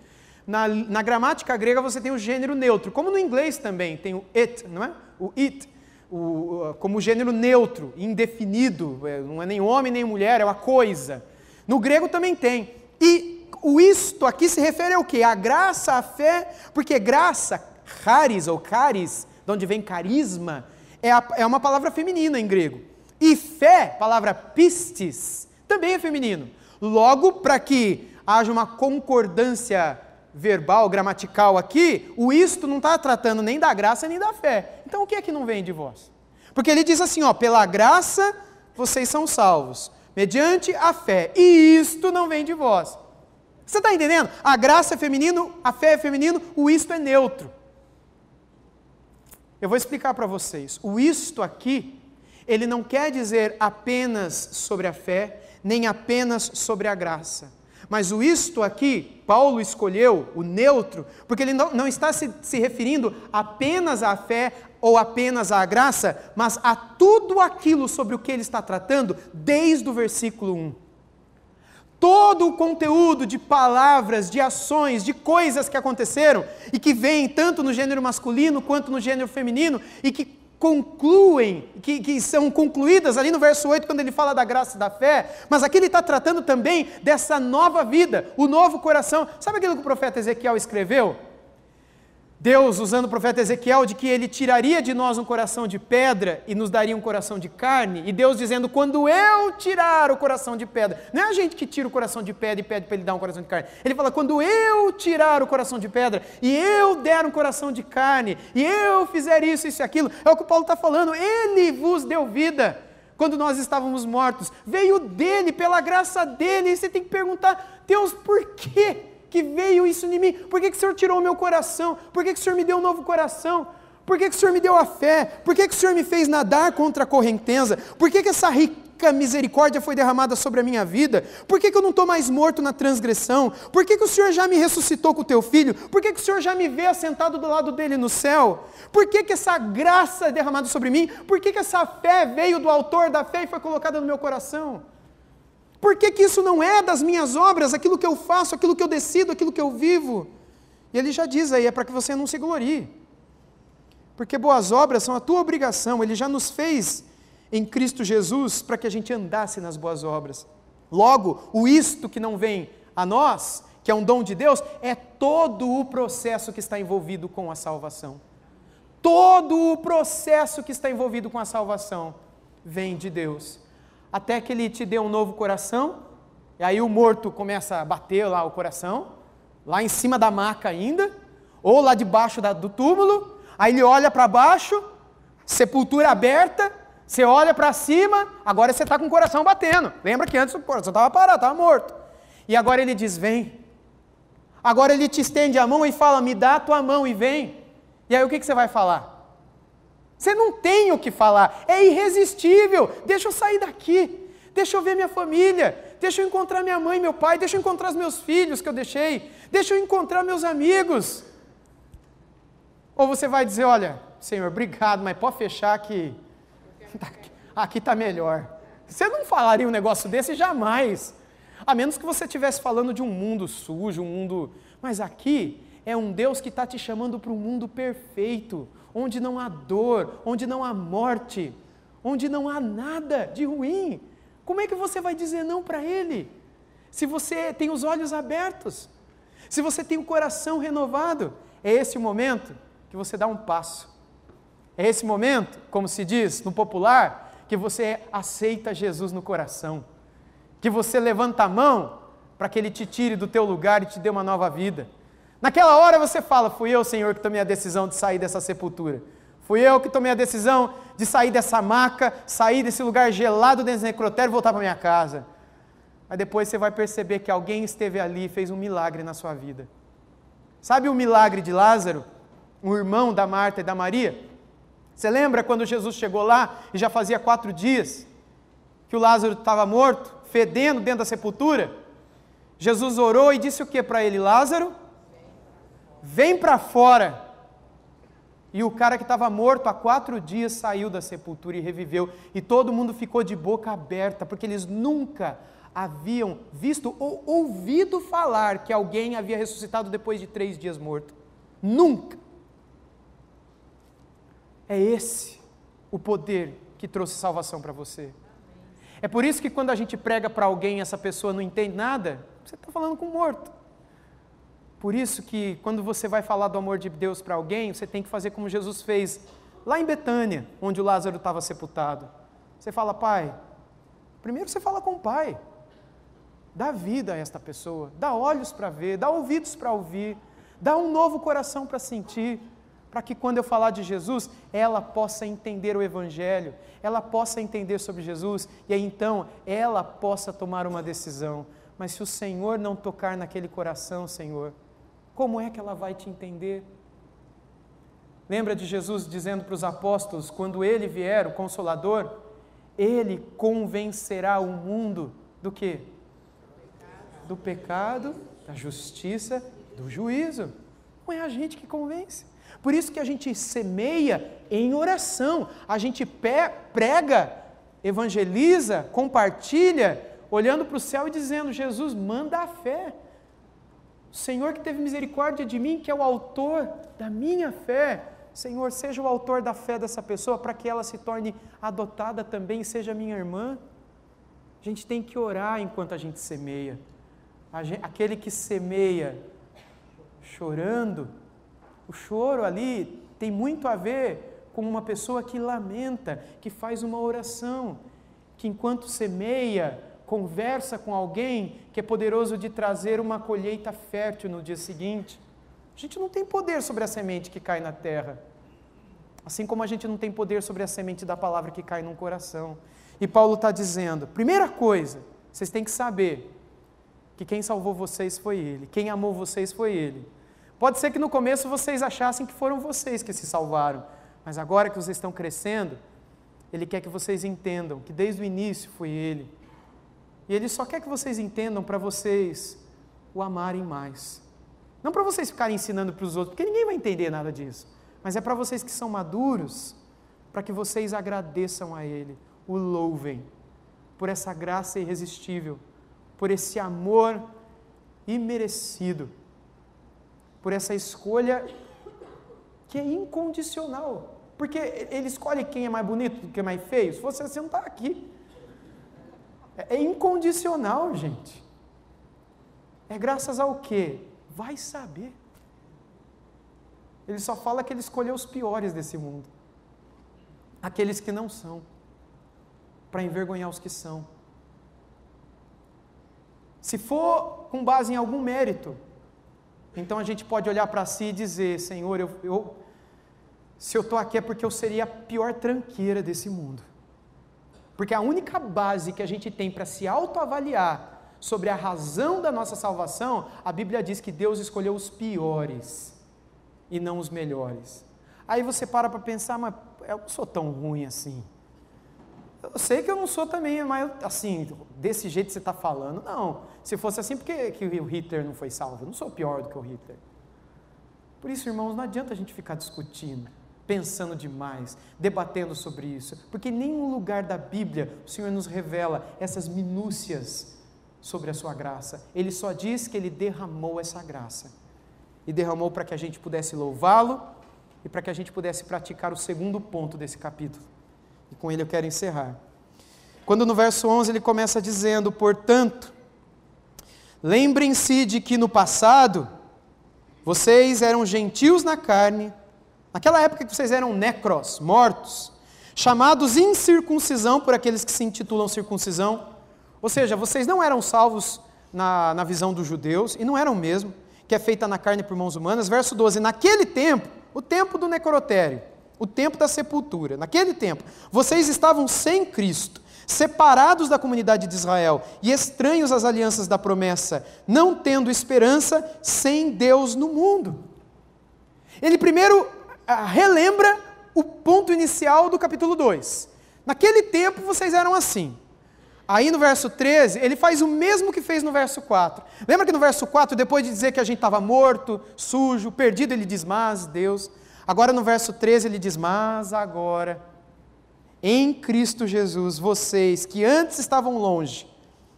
S1: Na, na gramática grega você tem o gênero neutro, como no inglês também tem o it, não é? O it, o, como gênero neutro, indefinido, é, não é nem homem nem mulher, é uma coisa. No grego também tem. E o isto aqui se refere ao quê? A graça, a fé, porque graça, charis ou caris, de onde vem carisma, é, a, é uma palavra feminina em grego. E fé, palavra pistis, também é feminino. Logo, para que haja uma concordância verbal, gramatical aqui, o isto não está tratando nem da graça nem da fé. Então o que é que não vem de vós? Porque ele diz assim, ó, pela graça vocês são salvos, mediante a fé, e isto não vem de vós. Você está entendendo? A graça é feminino, a fé é feminino, o isto é neutro. Eu vou explicar para vocês. O isto aqui, ele não quer dizer apenas sobre a fé, nem apenas sobre a graça. Mas o isto aqui, Paulo escolheu o neutro, porque ele não, não está se, se referindo apenas à fé ou apenas à graça, mas a tudo aquilo sobre o que ele está tratando desde o versículo 1 todo o conteúdo de palavras, de ações, de coisas que aconteceram e que vêm tanto no gênero masculino quanto no gênero feminino e que concluem, que, que, são concluídas ali no verso 8, quando ele fala da graça e da fé, mas aqui ele está tratando também dessa nova vida, o novo coração. Sabe aquilo que o profeta Ezequiel escreveu? Deus, usando o profeta Ezequiel, de que ele tiraria de nós um coração de pedra e nos daria um coração de carne, e Deus dizendo: quando eu tirar o coração de pedra, não é a gente que tira o coração de pedra e pede para ele dar um coração de carne. Ele fala: quando eu tirar o coração de pedra e eu der um coração de carne, e eu fizer isso, isso e aquilo, é o que o Paulo está falando, ele vos deu vida. Quando nós estávamos mortos, veio dele, pela graça dele, e você tem que perguntar: Deus, por quê? que veio isso em mim? Por que, que o Senhor tirou o meu coração? Por que, que o Senhor me deu um novo coração? Por que, que o Senhor me deu a fé? Por que, que o Senhor me fez nadar contra a correnteza? Por que, que essa rica misericórdia foi derramada sobre a minha vida? Por que, que eu não estou mais morto na transgressão? Por que, que o Senhor já me ressuscitou com o teu filho? Por que, que o Senhor já me vê assentado do lado dele no céu? Por que, que essa graça é derramada sobre mim? Por que, que essa fé veio do autor da fé e foi colocada no meu coração? Por que, que isso não é das minhas obras, aquilo que eu faço, aquilo que eu decido, aquilo que eu vivo? E ele já diz aí, é para que você não se glorie. Porque boas obras são a tua obrigação, ele já nos fez em Cristo Jesus para que a gente andasse nas boas obras. Logo, o isto que não vem a nós, que é um dom de Deus, é todo o processo que está envolvido com a salvação. Todo o processo que está envolvido com a salvação vem de Deus até que ele te dê um novo coração. E aí o morto começa a bater lá o coração, lá em cima da maca ainda, ou lá debaixo da, do túmulo. Aí ele olha para baixo, sepultura aberta, você olha para cima, agora você está com o coração batendo. Lembra que antes o coração estava parado, estava morto. E agora ele diz: Vem. Agora ele te estende a mão e fala: Me dá a tua mão e vem. E aí o que, que você vai falar? Você não tem o que falar, é irresistível. Deixa eu sair daqui, deixa eu ver minha família, deixa eu encontrar minha mãe, meu pai, deixa eu encontrar os meus filhos que eu deixei, deixa eu encontrar meus amigos. Ou você vai dizer: Olha, Senhor, obrigado, mas pode fechar que tá aqui está melhor. Você não falaria um negócio desse jamais. A menos que você estivesse falando de um mundo sujo, um mundo. Mas aqui é um Deus que está te chamando para um mundo perfeito, onde não há dor, onde não há morte, onde não há nada de ruim. Como é que você vai dizer não para Ele? Se você tem os olhos abertos, se você tem o coração renovado, é esse o momento que você dá um passo. É esse momento, como se diz no popular, que você aceita Jesus no coração. Que você levanta a mão para que Ele te tire do teu lugar e te dê uma nova vida Naquela hora você fala: Fui eu, Senhor, que tomei a decisão de sair dessa sepultura. Fui eu que tomei a decisão de sair dessa maca, sair desse lugar gelado desse necrotério e voltar para minha casa. Mas depois você vai perceber que alguém esteve ali e fez um milagre na sua vida. Sabe o milagre de Lázaro? O irmão da Marta e da Maria? Você lembra quando Jesus chegou lá e já fazia quatro dias que o Lázaro estava morto, fedendo dentro da sepultura? Jesus orou e disse o que para ele? Lázaro, vem para fora. E o cara que estava morto há quatro dias saiu da sepultura e reviveu. E todo mundo ficou de boca aberta, porque eles nunca haviam visto ou ouvido falar que alguém havia ressuscitado depois de três dias morto. Nunca. É esse o poder que trouxe salvação para você. É por isso que quando a gente prega para alguém e essa pessoa não entende nada, você está falando com um morto. Por isso que quando você vai falar do amor de Deus para alguém, você tem que fazer como Jesus fez lá em Betânia, onde o Lázaro estava sepultado. Você fala, pai, primeiro você fala com o pai. Dá vida a esta pessoa, dá olhos para ver, dá ouvidos para ouvir, dá um novo coração para sentir, para que quando eu falar de Jesus, ela possa entender o Evangelho, ela possa entender sobre Jesus e aí então ela possa tomar uma decisão. Mas se o Senhor não tocar naquele coração, Senhor, como é que ela vai te entender? Lembra de Jesus dizendo para os apóstolos: quando ele vier, o Consolador, ele convencerá o mundo do que? Do pecado, da justiça, do juízo. Não é a gente que convence. Por isso que a gente semeia em oração, a gente prega, evangeliza, compartilha, olhando para o céu e dizendo: Jesus, manda a fé. Senhor que teve misericórdia de mim, que é o autor da minha fé. Senhor, seja o autor da fé dessa pessoa para que ela se torne adotada também, seja minha irmã. A gente tem que orar enquanto a gente semeia. A gente, aquele que semeia chorando, o choro ali tem muito a ver com uma pessoa que lamenta, que faz uma oração, que enquanto semeia, conversa com alguém que é poderoso de trazer uma colheita fértil no dia seguinte. A gente não tem poder sobre a semente que cai na terra. Assim como a gente não tem poder sobre a semente da palavra que cai num coração. E Paulo está dizendo: primeira coisa, vocês têm que saber que quem salvou vocês foi Ele, quem amou vocês foi Ele. Pode ser que no começo vocês achassem que foram vocês que se salvaram, mas agora que vocês estão crescendo, Ele quer que vocês entendam que desde o início foi Ele. E ele só quer que vocês entendam para vocês o amarem mais. Não para vocês ficarem ensinando para os outros, porque ninguém vai entender nada disso. Mas é para vocês que são maduros, para que vocês agradeçam a Ele, o louvem, por essa graça irresistível, por esse amor imerecido, por essa escolha que é incondicional. Porque Ele escolhe quem é mais bonito do que é mais feio. Se fosse assim, não está aqui. É incondicional, gente. É graças ao quê? Vai saber. Ele só fala que ele escolheu os piores desse mundo aqueles que não são, para envergonhar os que são. Se for com base em algum mérito, então a gente pode olhar para si e dizer: Senhor, eu, eu se eu estou aqui é porque eu seria a pior tranqueira desse mundo. Porque a única base que a gente tem para se autoavaliar sobre a razão da nossa salvação, a Bíblia diz que Deus escolheu os piores e não os melhores. Aí você para para pensar, mas eu não sou tão ruim assim. Eu sei que eu não sou também, mas assim, desse jeito que você está falando, não. Se fosse assim, por que, que o Hitler não foi salvo? Eu não sou pior do que o Hitler. Por isso, irmãos, não adianta a gente ficar discutindo pensando demais, debatendo sobre isso, porque em nenhum lugar da Bíblia o Senhor nos revela essas minúcias sobre a sua graça. Ele só diz que ele derramou essa graça. E derramou para que a gente pudesse louvá-lo e para que a gente pudesse praticar o segundo ponto desse capítulo. E com ele eu quero encerrar. Quando no verso 11 ele começa dizendo: Portanto, lembrem-se de que no passado vocês eram gentios na carne, Naquela época que vocês eram necros, mortos, chamados incircuncisão por aqueles que se intitulam circuncisão. Ou seja, vocês não eram salvos na, na visão dos judeus, e não eram mesmo, que é feita na carne por mãos humanas. Verso 12: Naquele tempo, o tempo do necrotério, o tempo da sepultura, naquele tempo, vocês estavam sem Cristo, separados da comunidade de Israel e estranhos às alianças da promessa, não tendo esperança sem Deus no mundo. Ele primeiro ah, relembra o ponto inicial do capítulo 2. Naquele tempo vocês eram assim. Aí no verso 13, ele faz o mesmo que fez no verso 4. Lembra que no verso 4, depois de dizer que a gente estava morto, sujo, perdido, ele diz: Mas Deus. Agora no verso 13, ele diz: Mas agora, em Cristo Jesus, vocês que antes estavam longe,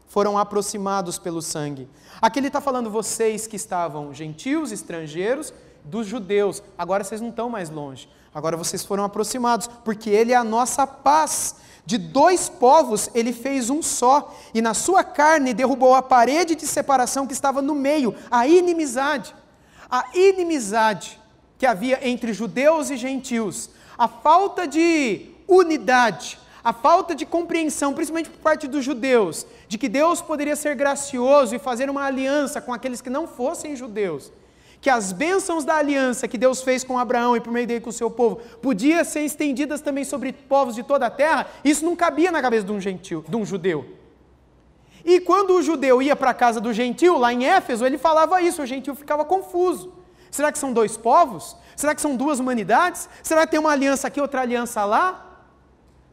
S1: foram aproximados pelo sangue. Aqui ele está falando vocês que estavam gentios, estrangeiros, dos judeus. Agora vocês não estão mais longe. Agora vocês foram aproximados, porque ele é a nossa paz. De dois povos ele fez um só, e na sua carne derrubou a parede de separação que estava no meio, a inimizade. A inimizade que havia entre judeus e gentios, a falta de unidade, a falta de compreensão, principalmente por parte dos judeus, de que Deus poderia ser gracioso e fazer uma aliança com aqueles que não fossem judeus que as bênçãos da aliança que Deus fez com Abraão e por meio dele com o seu povo podiam ser estendidas também sobre povos de toda a terra, isso não cabia na cabeça de um gentil, de um judeu. E quando o judeu ia para a casa do gentil, lá em Éfeso, ele falava isso, o gentil ficava confuso. Será que são dois povos? Será que são duas humanidades? Será que tem uma aliança aqui, outra aliança lá?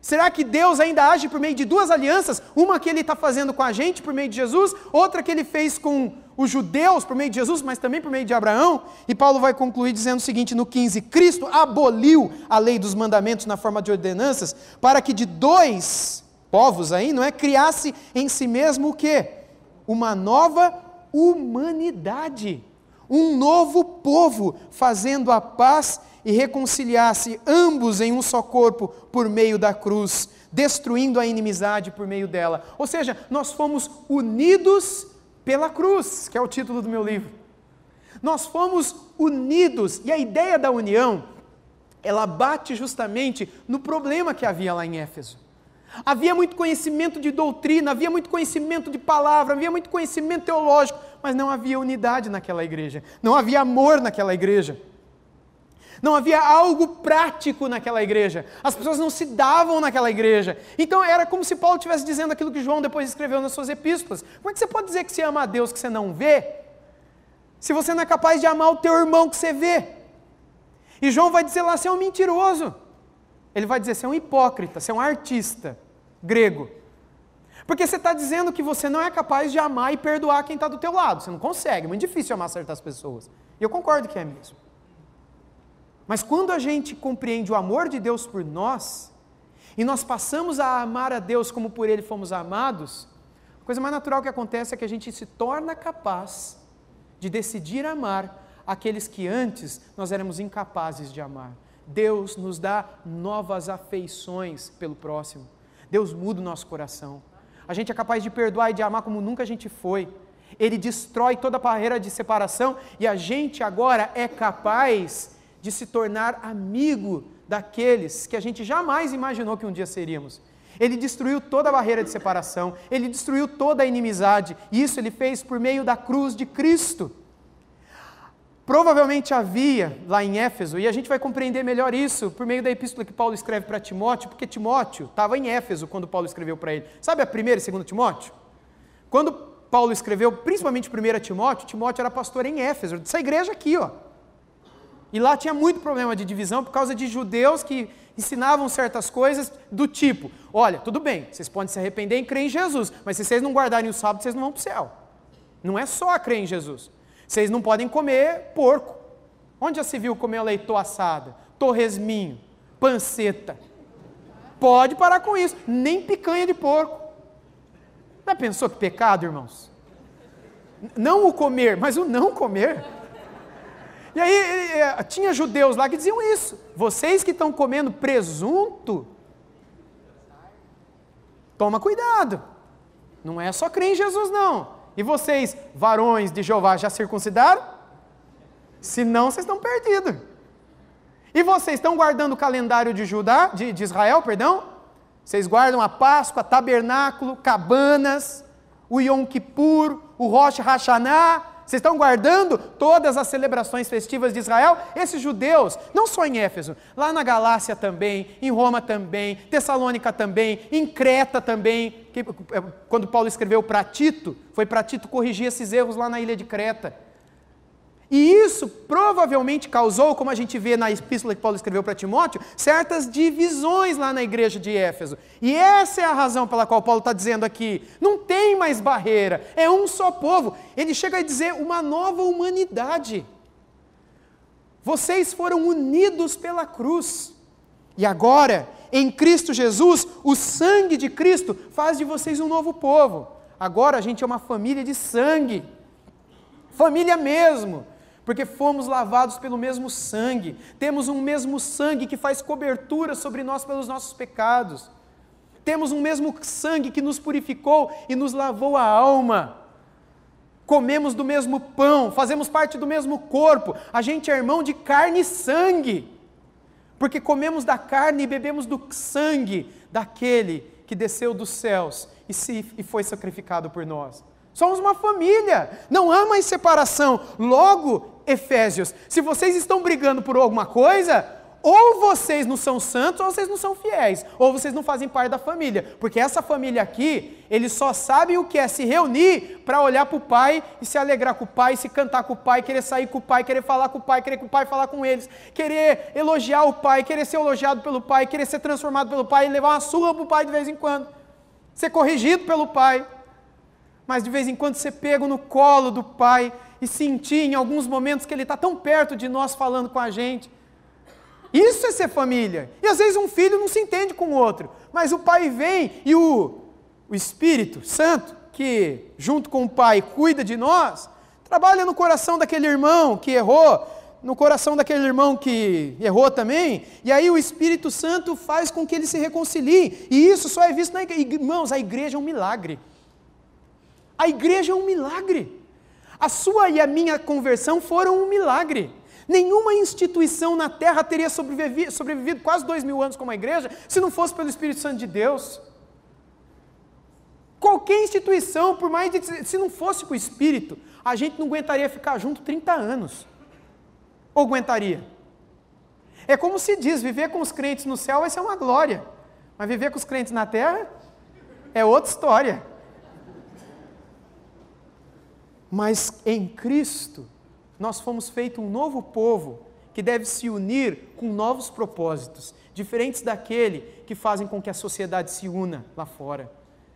S1: Será que Deus ainda age por meio de duas alianças? Uma que ele está fazendo com a gente por meio de Jesus, outra que ele fez com os judeus por meio de Jesus, mas também por meio de Abraão. E Paulo vai concluir dizendo o seguinte: no 15, Cristo aboliu a lei dos mandamentos na forma de ordenanças, para que de dois povos aí, não é? Criasse em si mesmo o quê? Uma nova humanidade, um novo povo, fazendo a paz e reconciliasse ambos em um só corpo por meio da cruz, destruindo a inimizade por meio dela. Ou seja, nós fomos unidos pela cruz, que é o título do meu livro. Nós fomos unidos, e a ideia da união, ela bate justamente no problema que havia lá em Éfeso. Havia muito conhecimento de doutrina, havia muito conhecimento de palavra, havia muito conhecimento teológico, mas não havia unidade naquela igreja, não havia amor naquela igreja. Não havia algo prático naquela igreja. As pessoas não se davam naquela igreja. Então era como se Paulo estivesse dizendo aquilo que João depois escreveu nas suas epístolas. Como é que você pode dizer que você ama a Deus que você não vê? Se você não é capaz de amar o teu irmão que você vê. E João vai dizer lá, você é um mentiroso. Ele vai dizer, você é um hipócrita, você é um artista grego. Porque você está dizendo que você não é capaz de amar e perdoar quem está do teu lado. Você não consegue, é muito difícil amar certas pessoas. E eu concordo que é mesmo. Mas quando a gente compreende o amor de Deus por nós, e nós passamos a amar a Deus como por Ele fomos amados, a coisa mais natural que acontece é que a gente se torna capaz de decidir amar aqueles que antes nós éramos incapazes de amar. Deus nos dá novas afeições pelo próximo. Deus muda o nosso coração. A gente é capaz de perdoar e de amar como nunca a gente foi. Ele destrói toda a barreira de separação e a gente agora é capaz de se tornar amigo daqueles que a gente jamais imaginou que um dia seríamos. Ele destruiu toda a barreira de separação, ele destruiu toda a inimizade, e isso ele fez por meio da cruz de Cristo. Provavelmente havia lá em Éfeso, e a gente vai compreender melhor isso por meio da epístola que Paulo escreve para Timóteo, porque Timóteo estava em Éfeso quando Paulo escreveu para ele. Sabe a primeira e segunda Timóteo? Quando Paulo escreveu, principalmente primeira Timóteo, Timóteo era pastor em Éfeso, dessa igreja aqui, ó. E lá tinha muito problema de divisão por causa de judeus que ensinavam certas coisas do tipo: olha, tudo bem, vocês podem se arrepender e crer em Jesus, mas se vocês não guardarem o sábado, vocês não vão para o céu. Não é só crer em Jesus. Vocês não podem comer porco. Onde já se viu comer leitão assada, torresminho, panceta? Pode parar com isso, nem picanha de porco. Já pensou que pecado, irmãos? Não o comer, mas o não comer. E aí tinha judeus lá que diziam isso. Vocês que estão comendo presunto, toma cuidado. Não é só crer em Jesus, não. E vocês, varões de Jeová, já circuncidaram? Se não, vocês estão perdidos. E vocês estão guardando o calendário de Judá, de, de Israel, perdão? Vocês guardam a Páscoa, tabernáculo, cabanas, o Yom Kippur, o Rosh Hashanah, vocês estão guardando todas as celebrações festivas de Israel? Esses judeus, não só em Éfeso, lá na Galácia também, em Roma também, Tessalônica também, em Creta também, que, é, quando Paulo escreveu para Tito, foi para Tito corrigir esses erros lá na ilha de Creta. E isso provavelmente causou, como a gente vê na epístola que Paulo escreveu para Timóteo, certas divisões lá na igreja de Éfeso. E essa é a razão pela qual Paulo está dizendo aqui: não tem mais barreira, é um só povo. Ele chega a dizer uma nova humanidade. Vocês foram unidos pela cruz. E agora, em Cristo Jesus, o sangue de Cristo faz de vocês um novo povo. Agora a gente é uma família de sangue. Família mesmo porque fomos lavados pelo mesmo sangue, temos um mesmo sangue que faz cobertura sobre nós pelos nossos pecados, temos um mesmo sangue que nos purificou e nos lavou a alma, comemos do mesmo pão, fazemos parte do mesmo corpo, a gente é irmão de carne e sangue, porque comemos da carne e bebemos do sangue daquele que desceu dos céus e, se, e foi sacrificado por nós. Somos uma família. Não há mais separação. Logo, Efésios, se vocês estão brigando por alguma coisa, ou vocês não são santos, ou vocês não são fiéis, ou vocês não fazem parte da família, porque essa família aqui, eles só sabem o que é se reunir para olhar para o pai e se alegrar com o pai, se cantar com o pai, querer sair com o pai, querer falar com o pai, querer que o pai falar com eles, querer elogiar o pai, querer ser elogiado pelo pai, querer ser transformado pelo pai, levar uma surra para o pai de vez em quando, ser corrigido pelo pai mas de vez em quando ser pego no colo do Pai e sentir em alguns momentos que Ele está tão perto de nós falando com a gente. Isso é ser família. E às vezes um filho não se entende com o outro, mas o pai vem e o, o Espírito Santo, que junto com o Pai cuida de nós, trabalha no coração daquele irmão que errou, no coração daquele irmão que errou também, e aí o Espírito Santo faz com que ele se reconcilie. E isso só é visto na igreja. Irmãos, a igreja é um milagre. A igreja é um milagre. A sua e a minha conversão foram um milagre. Nenhuma instituição na terra teria sobrevivido, sobrevivido quase dois mil anos como a igreja se não fosse pelo Espírito Santo de Deus. Qualquer instituição, por mais de, se não fosse com o Espírito, a gente não aguentaria ficar junto 30 anos. Ou aguentaria? É como se diz: viver com os crentes no céu vai ser uma glória, mas viver com os crentes na terra é outra história. Mas em Cristo, nós fomos feito um novo povo que deve se unir com novos propósitos, diferentes daquele que fazem com que a sociedade se una lá fora.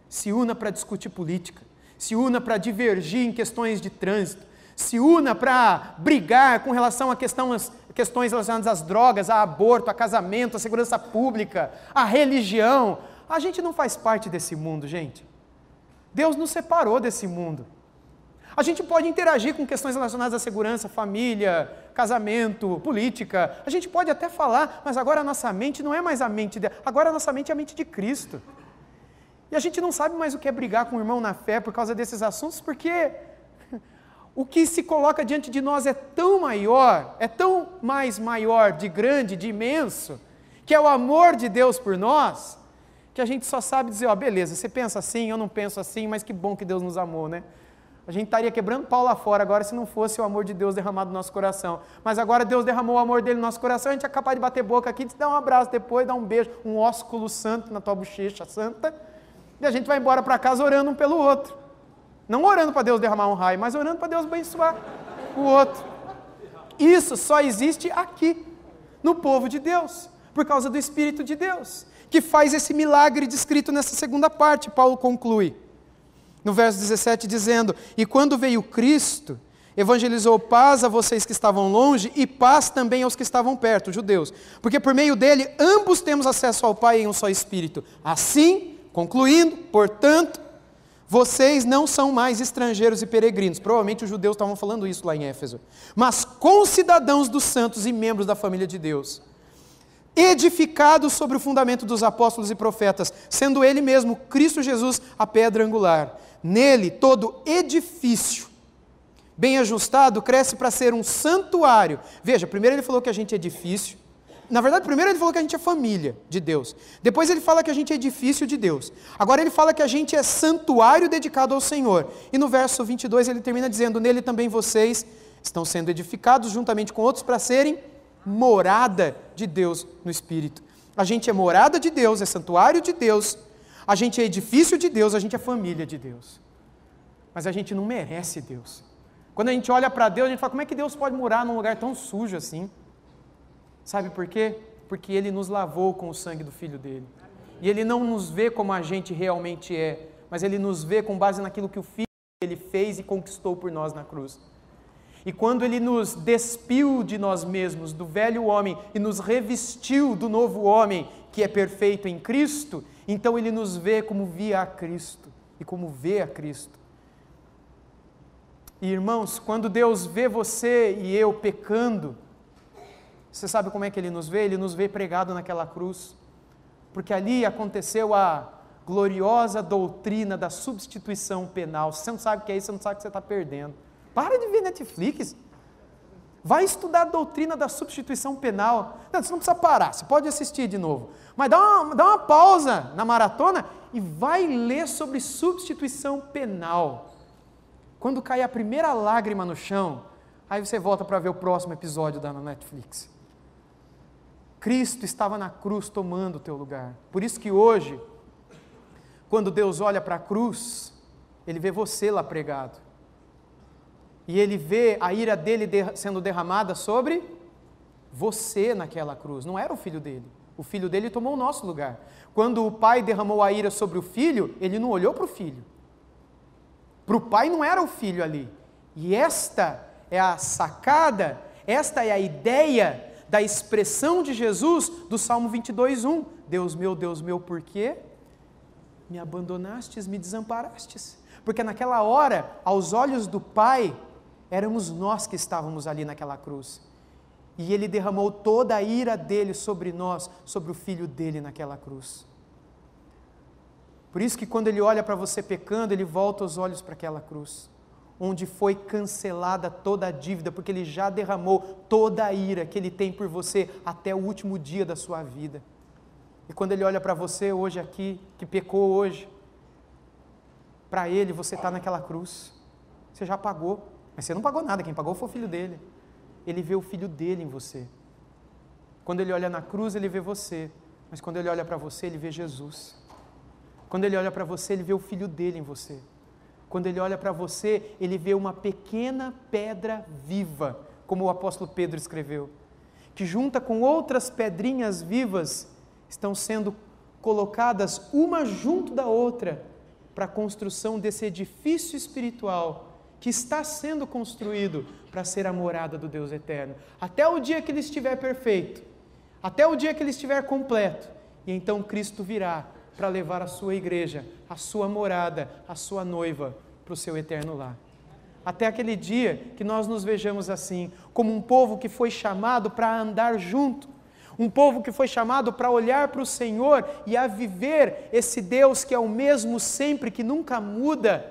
S1: Se una para discutir política, se una para divergir em questões de trânsito, se una para brigar com relação a questões, questões relacionadas às drogas, a aborto, a casamento, a segurança pública, a religião. A gente não faz parte desse mundo, gente. Deus nos separou desse mundo. A gente pode interagir com questões relacionadas à segurança, família, casamento, política. A gente pode até falar, mas agora a nossa mente não é mais a mente dela, agora a nossa mente é a mente de Cristo. E a gente não sabe mais o que é brigar com o irmão na fé por causa desses assuntos, porque o que se coloca diante de nós é tão maior, é tão mais maior, de grande, de imenso, que é o amor de Deus por nós, que a gente só sabe dizer, ó, beleza, você pensa assim, eu não penso assim, mas que bom que Deus nos amou, né? A gente estaria quebrando pau lá fora agora se não fosse o amor de Deus derramado no nosso coração. Mas agora Deus derramou o amor dele no nosso coração, a gente é capaz de bater boca aqui, de dar um abraço depois, dar um beijo, um ósculo santo na tua bochecha santa, e a gente vai embora para casa orando um pelo outro. Não orando para Deus derramar um raio, mas orando para Deus abençoar o outro. Isso só existe aqui, no povo de Deus, por causa do Espírito de Deus, que faz esse milagre descrito nessa segunda parte, Paulo conclui no verso 17, dizendo: E quando veio Cristo, evangelizou paz a vocês que estavam longe e paz também aos que estavam perto, judeus. Porque por meio dele ambos temos acesso ao Pai em um só espírito. Assim, concluindo, portanto, vocês não são mais estrangeiros e peregrinos. Provavelmente os judeus estavam falando isso lá em Éfeso. Mas concidadãos dos santos e membros da família de Deus edificado sobre o fundamento dos apóstolos e profetas, sendo ele mesmo, Cristo Jesus, a pedra angular. Nele, todo edifício bem ajustado cresce para ser um santuário. Veja, primeiro ele falou que a gente é edifício. Na verdade, primeiro ele falou que a gente é família de Deus. Depois ele fala que a gente é edifício de Deus. Agora ele fala que a gente é santuário dedicado ao Senhor. E no verso 22 ele termina dizendo: Nele também vocês estão sendo edificados juntamente com outros para serem morada de Deus no Espírito. A gente é morada de Deus, é santuário de Deus, a gente é edifício de Deus, a gente é família de Deus. Mas a gente não merece Deus. Quando a gente olha para Deus, a gente fala: como é que Deus pode morar num lugar tão sujo assim? Sabe por quê? Porque Ele nos lavou com o sangue do Filho dele. E Ele não nos vê como a gente realmente é, mas Ele nos vê com base naquilo que o Filho dele fez e conquistou por nós na cruz. E quando ele nos despiu de nós mesmos, do velho homem, e nos revestiu do novo homem, que é perfeito em Cristo, então ele nos vê como via a Cristo e como vê a Cristo. E irmãos, quando Deus vê você e eu pecando, você sabe como é que ele nos vê? Ele nos vê pregado naquela cruz, porque ali aconteceu a gloriosa doutrina da substituição penal. Você não sabe o que é isso, você não sabe o que você está perdendo. Para de ver Netflix. Vai estudar a doutrina da substituição penal. Não, você não precisa parar, você pode assistir de novo. Mas dá uma, dá uma pausa na maratona e vai ler sobre substituição penal. Quando cair a primeira lágrima no chão, aí você volta para ver o próximo episódio da Netflix. Cristo estava na cruz tomando o teu lugar. Por isso que hoje, quando Deus olha para a cruz, ele vê você lá pregado e ele vê a ira dele sendo derramada sobre você naquela cruz, não era o filho dele. O filho dele tomou o nosso lugar. Quando o pai derramou a ira sobre o filho, ele não olhou para o filho. Para o pai não era o filho ali. E esta é a sacada, esta é a ideia da expressão de Jesus do Salmo 22:1. Deus meu, Deus meu, por quê? Me abandonastes, me desamparastes. Porque naquela hora, aos olhos do pai, Éramos nós que estávamos ali naquela cruz. E ele derramou toda a ira dele sobre nós, sobre o filho dele naquela cruz. Por isso que quando ele olha para você pecando, ele volta os olhos para aquela cruz, onde foi cancelada toda a dívida, porque ele já derramou toda a ira que ele tem por você até o último dia da sua vida. E quando ele olha para você hoje aqui, que pecou hoje, para ele você está naquela cruz, você já pagou. Mas você não pagou nada, quem pagou foi o filho dele. Ele vê o filho dele em você. Quando ele olha na cruz, ele vê você. Mas quando ele olha para você, ele vê Jesus. Quando ele olha para você, ele vê o filho dele em você. Quando ele olha para você, ele vê uma pequena pedra viva, como o apóstolo Pedro escreveu, que junta com outras pedrinhas vivas estão sendo colocadas uma junto da outra para a construção desse edifício espiritual que está sendo construído para ser a morada do Deus eterno, até o dia que ele estiver perfeito, até o dia que ele estiver completo. E então Cristo virá para levar a sua igreja, a sua morada, a sua noiva para o seu eterno lar. Até aquele dia que nós nos vejamos assim, como um povo que foi chamado para andar junto, um povo que foi chamado para olhar para o Senhor e a viver esse Deus que é o mesmo sempre, que nunca muda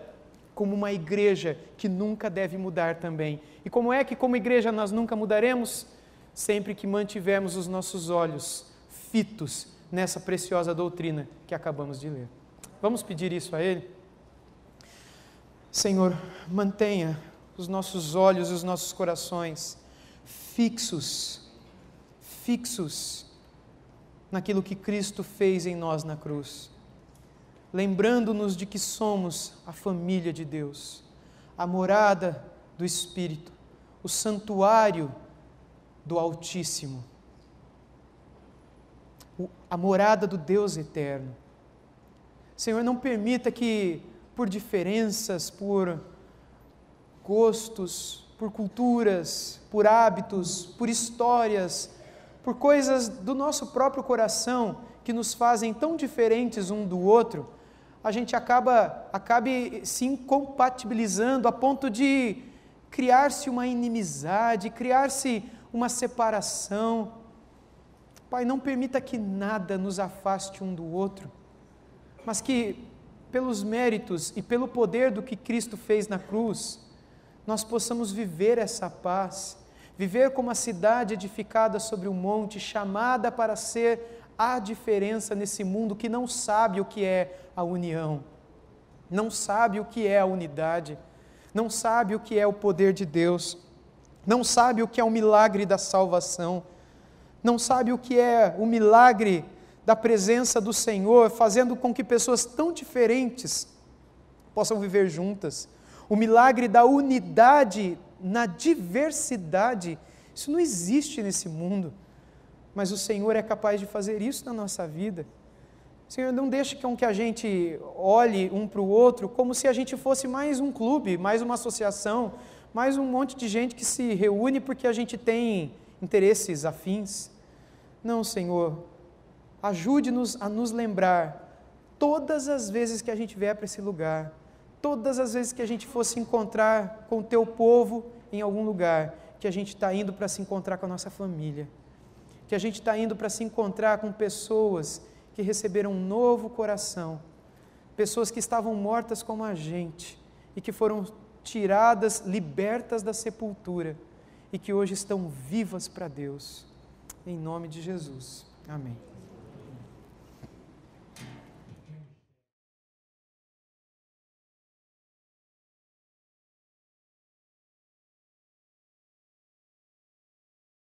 S1: como uma igreja que nunca deve mudar também. E como é que, como igreja, nós nunca mudaremos? Sempre que mantivermos os nossos olhos fitos nessa preciosa doutrina que acabamos de ler. Vamos pedir isso a Ele? Senhor, mantenha os nossos olhos e os nossos corações fixos, fixos naquilo que Cristo fez em nós na cruz lembrando-nos de que somos a família de Deus, a morada do Espírito, o santuário do Altíssimo, a morada do Deus eterno. Senhor, não permita que, por diferenças, por gostos, por culturas, por hábitos, por histórias, por coisas do nosso próprio coração que nos fazem tão diferentes um do outro, a gente acaba acabe se incompatibilizando a ponto de criar-se uma inimizade, criar-se uma separação. Pai, não permita que nada nos afaste um do outro, mas que, pelos méritos e pelo poder do que Cristo fez na cruz, nós possamos viver essa paz, viver como a cidade edificada sobre o um monte, chamada para ser Há diferença nesse mundo que não sabe o que é a união, não sabe o que é a unidade, não sabe o que é o poder de Deus, não sabe o que é o milagre da salvação, não sabe o que é o milagre da presença do Senhor, fazendo com que pessoas tão diferentes possam viver juntas. O milagre da unidade na diversidade, isso não existe nesse mundo mas o Senhor é capaz de fazer isso na nossa vida. Senhor, não deixe com que a gente olhe um para o outro como se a gente fosse mais um clube, mais uma associação, mais um monte de gente que se reúne porque a gente tem interesses afins. Não, Senhor, ajude-nos a nos lembrar todas as vezes que a gente vier para esse lugar, todas as vezes que a gente for se encontrar com o teu povo em algum lugar, que a gente está indo para se encontrar com a nossa família que a gente está indo para se encontrar com pessoas que receberam um novo coração, pessoas que estavam mortas como a gente e que foram tiradas, libertas da sepultura e que hoje estão vivas para Deus. Em nome de Jesus. Amém.